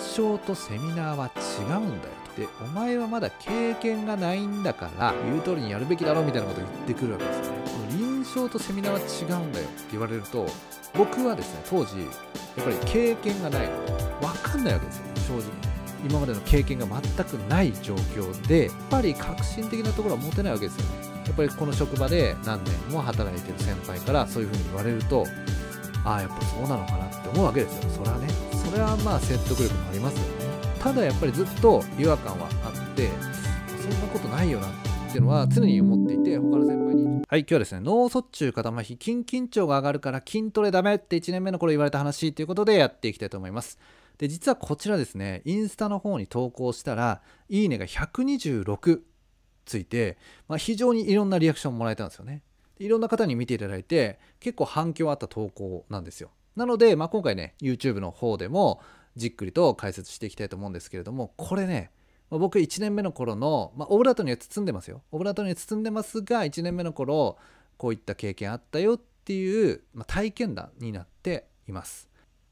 証とセミナーは違うんだよっで、お前はまだ経験がないんだから、言う通りにやるべきだろみたいなことを言ってくるわけですよね。この臨床とセミナーは違うんだよって言われると、僕はですね、当時、やっぱり経験がないのわかんないわけですよ、正直。今までの経験が全くない状況でやっぱり革新的なところは持てないわけですよねやっぱりこの職場で何年も働いてる先輩からそういうふうに言われるとああやっぱそうなのかなって思うわけですよそれはねそれはまあ説得力もありますよねただやっぱりずっと違和感はあってそんなことないよなっていうのは常に思っていて他の先輩にはい今日はですね脳卒中肩麻痺筋緊張が上がるから筋トレダメって1年目の頃言われた話ということでやっていきたいと思いますで実はこちらですねインスタの方に投稿したらいいねが126ついて、まあ、非常にいろんなリアクションもらえたんですよねいろんな方に見ていただいて結構反響あった投稿なんですよなので、まあ、今回ね YouTube の方でもじっくりと解説していきたいと思うんですけれどもこれね僕1年目の頃の、まあ、オブラートには包んでますよオブラートには包んでますが1年目の頃こういった経験あったよっていう、まあ、体験談になっています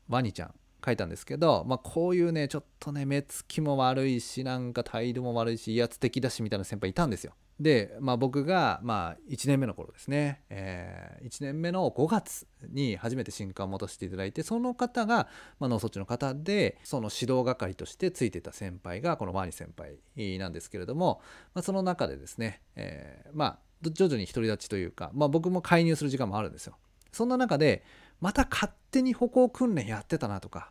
ワニちゃん書いたんですけど、まあ、こういうねちょっとね目つきも悪いしなんか態度も悪いし威圧的だしみたいな先輩いたんですよで、まあ、僕が、まあ、1年目の頃ですね、えー、1年目の5月に初めて新刊を持たせていただいてその方が、まあ、脳卒中の方でその指導係としてついてた先輩がこのワニ先輩なんですけれども、まあ、その中でですね、えー、まあ、徐々に独り立ちというか、まあ、僕も介入する時間もあるんですよ。そんな中でまた勝手に歩行訓練やってたなとか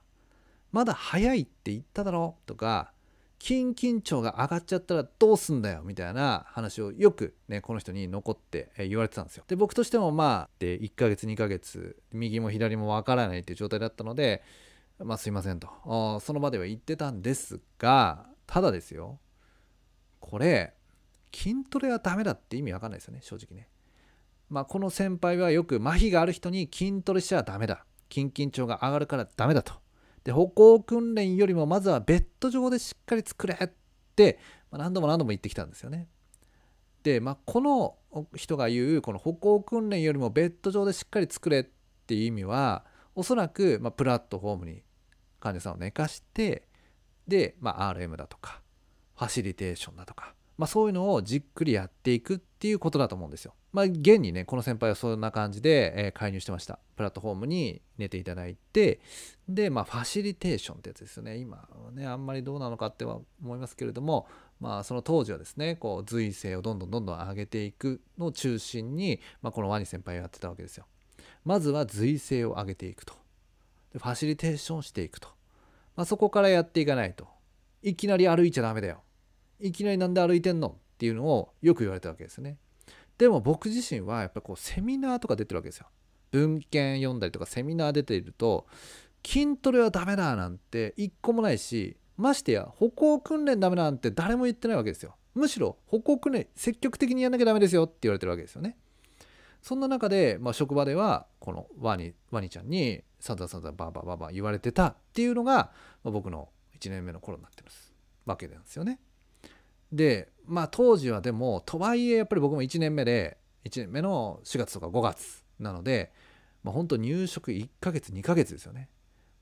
まだ早いって言っただろうとか金緊張が上がっちゃったらどうすんだよみたいな話をよくねこの人に残って言われてたんですよで僕としてもまあで1ヶ月2ヶ月右も左もわからないっていう状態だったのでまあすいませんとその場では言ってたんですがただですよこれ筋トレはダメだって意味わかんないですよね正直ねまあこの先輩はよく麻痺がある人に筋トレしちゃダメだ筋緊張が上がるからダメだとで歩行訓練よりもまずはベッド上でしっかり作れって、ま何度も何度も言ってきたんですよね。で、まあ、この人が言うこの歩行訓練よりもベッド上でしっかり作れっていう意味はおそらく、まプラットフォームに患者さんを寝かしてで、まあ、RM だとかファシリテーションだとかまあ、そういうのをじっくりやっていくっていうことだと思うんですよ。まあ、現にね、この先輩はそんな感じで、え介入してました。プラットフォームに寝ていただいて、で、まあ、ファシリテーションってやつですよね。今はね、あんまりどうなのかっては思いますけれども、まあ、その当時はですね、こう、随性をどんどんどんどん上げていくのを中心に、まあ、このワニ先輩をやってたわけですよ。まずは随性を上げていくと。でファシリテーションしていくと。まあ、そこからやっていかないと。いきなり歩いちゃダメだよ。いきなりなんで歩いてんのっていうのをよく言われたわけですね。でも僕自身はやっぱこうセミナーとか出てるわけですよ。文献読んだりとかセミナー出ていると筋トレはダメだなんて一個もないしましてや歩行訓練ダメなんて誰も言ってないわけですよ。むしろ歩行訓練積極的にやんなきゃダメですよって言われてるわけですよね。そんな中で、まあ、職場ではこのワニワニちゃんにさんざんさんざんバーバーバーバ言われてたっていうのが、まあ、僕の1年目の頃になってますわけなんですよね。でまあ当時はでもとはいえやっぱり僕も1年目で1年目の4月とか5月なので、まあ、本当入職1ヶ月2ヶ月ですよね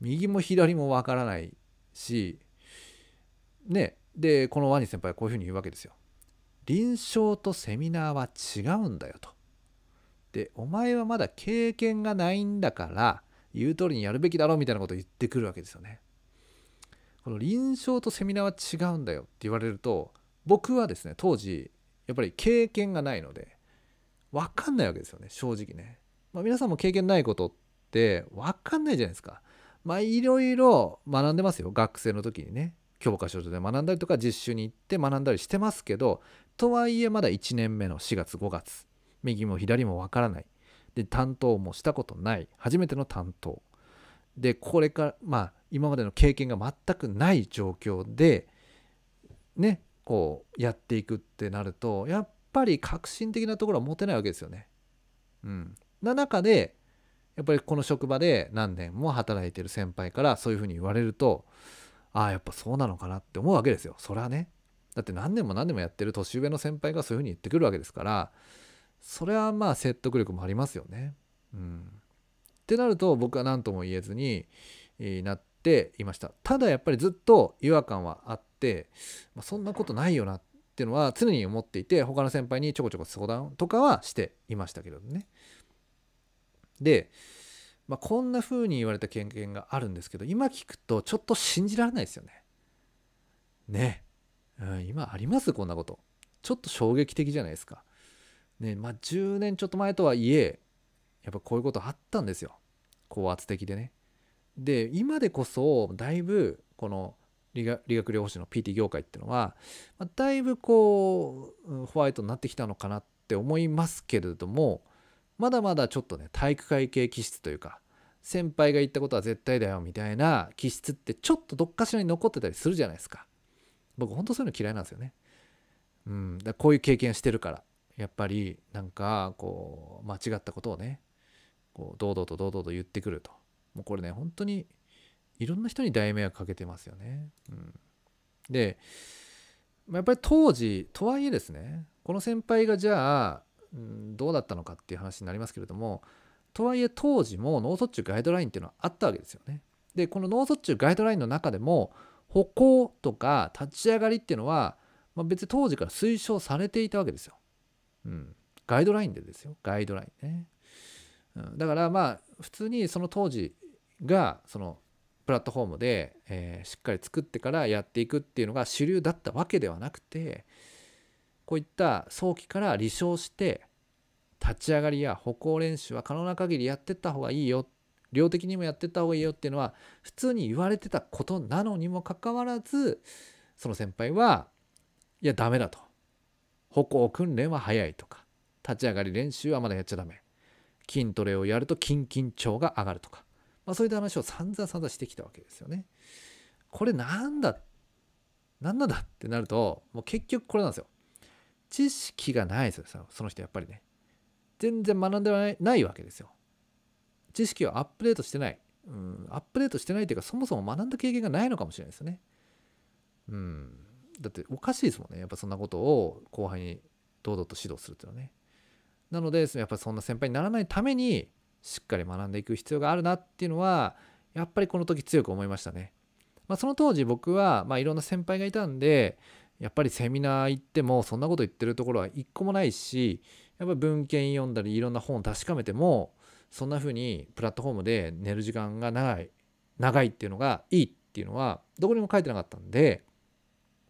右も左もわからないしねでこのワニ先輩はこういうふうに言うわけですよ臨床とセミナーは違うんだよとでお前はまだ経験がないんだから言う通りにやるべきだろみたいなことを言ってくるわけですよねこの臨床とセミナーは違うんだよって言われると僕はですね当時やっぱり経験がないので分かんないわけですよね正直ね、まあ、皆さんも経験ないことって分かんないじゃないですかまあいろいろ学んでますよ学生の時にね教科書で学んだりとか実習に行って学んだりしてますけどとはいえまだ1年目の4月5月右も左も分からないで担当もしたことない初めての担当でこれからまあ今までの経験が全くない状況でねこうやっていくってなるとやっぱり革新的なところは持てないわけですよね。うん、な中でやっぱりこの職場で何年も働いてる先輩からそういうふうに言われるとああやっぱそうなのかなって思うわけですよそれはね。だって何年も何年もやってる年上の先輩がそういうふうに言ってくるわけですからそれはまあ説得力もありますよね。うん、ってなると僕は何とも言えずになってっていましたただやっぱりずっと違和感はあって、まあ、そんなことないよなっていうのは常に思っていて他の先輩にちょこちょこ相談とかはしていましたけどねで、まあ、こんな風に言われた経験があるんですけど今聞くとちょっと信じられないですよねね、うん、今ありますこんなことちょっと衝撃的じゃないですかねまあ10年ちょっと前とはいえやっぱこういうことあったんですよ高圧的でねで今でこそだいぶこの理学療法士の PT 業界っていうのは、まあ、だいぶこうホワイトになってきたのかなって思いますけれどもまだまだちょっとね体育会系気質というか先輩が言ったことは絶対だよみたいな気質ってちょっとどっかしらに残ってたりするじゃないですか僕ほんとそういうの嫌いなんですよねうんだこういう経験してるからやっぱりなんかこう間違ったことをねこう堂々と堂々と言ってくるともうこれね、本当にいろんな人に大迷惑かけてますよね。うん、で、やっぱり当時、とはいえですね、この先輩がじゃあ、うん、どうだったのかっていう話になりますけれども、とはいえ当時も脳卒中ガイドラインっていうのはあったわけですよね。で、この脳卒中ガイドラインの中でも、歩行とか立ち上がりっていうのは、まあ、別に当時から推奨されていたわけですよ。うん。ガイドラインでですよ。ガイドラインね。うん、だからまあ、普通にその当時がそのプラットフォームで、えー、しっかり作ってからやっていくっていうのが主流だったわけではなくてこういった早期から離証して立ち上がりや歩行練習は可能な限りやってった方がいいよ量的にもやってった方がいいよっていうのは普通に言われてたことなのにもかかわらずその先輩はいやダメだと歩行訓練は早いとか立ち上がり練習はまだやっちゃダメ筋トレをやると筋緊張が上がるとかまあ、そういった話を散々散々してきたわけですよね。これなんだ何なんだってなるともう結局これなんですよ。知識がないですよその人やっぱりね。全然学んでないないわけですよ。知識をアップデートしてない。うん、アップデートしてないというかそもそも学んだ経験がないのかもしれないですよね。うん、だっておかしいですもんねやっぱそんなことを後輩に堂々と指導するっていうのはね。なのでやっぱそんな先輩にならないためにしっかり学んでいく必要があるなっていうのはやっぱりこの時強く思いましたね。まあ、その当時僕は、まあ、いろんな先輩がいたんでやっぱりセミナー行ってもそんなこと言ってるところは一個もないしやっぱ文献読んだりいろんな本を確かめてもそんな風にプラットフォームで寝る時間が長い長いっていうのがいいっていうのはどこにも書いてなかったんで、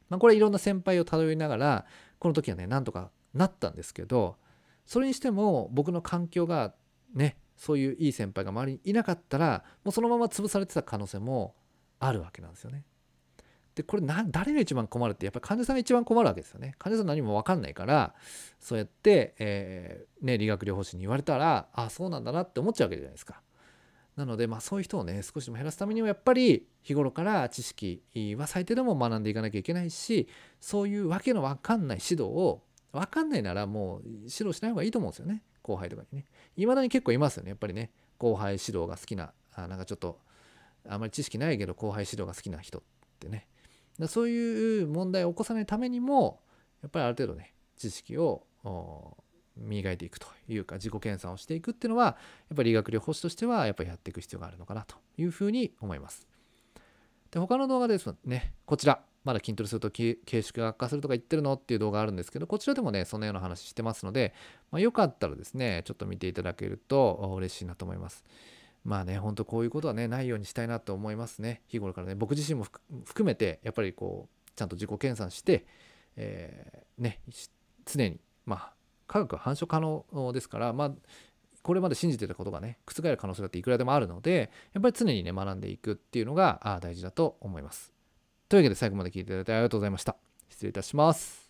まあ、これいろんな先輩をたどりながらこの時はねなんとかなったんですけどそれにしても僕の環境がねそういういい先輩が周りにいなかったらもうそのまま潰されてた可能性もあるわけなんですよね。でこれ誰が一番困るってやっぱり患者さんが一番困るわけですよね。患者さん何も分かんないからそうやって、えー、ね、理学療法士に言われたらああそうなんだなって思っちゃうわけじゃないですか。なので、まあ、そういう人をね少しでも減らすためにもやっぱり日頃から知識は最低でも学んでいかなきゃいけないしそういうわけの分かんない指導を分かんないならもう指導しない方がいいと思うんですよね。後輩とかにね。いまだに結構いますよね、やっぱりね。後輩指導が好きな、あなんかちょっと、あまり知識ないけど後輩指導が好きな人ってね。だそういう問題を起こさないためにも、やっぱりある程度ね、知識を磨いていくというか、自己検査をしていくっていうのは、やっぱり理学療法士としては、やっぱりやっていく必要があるのかなというふうに思います。で、他の動画ですね、こちら。まだ筋トレすると形式が悪化するとか言ってるのっていう動画あるんですけど、こちらでもね、そのような話してますので、まあ、よかったらですね、ちょっと見ていただけると嬉しいなと思います。まあね、ほんとこういうことはね、ないようにしたいなと思いますね。日頃からね、僕自身も含めて、やっぱりこう、ちゃんと自己検査して、えー、ね、常に、まあ、科学は反射可能ですから、まあ、これまで信じてたことがね、覆る可能性だっていくらでもあるので、やっぱり常にね、学んでいくっていうのが大事だと思います。というわけで最後まで聞いていただいてありがとうございました。失礼いたします。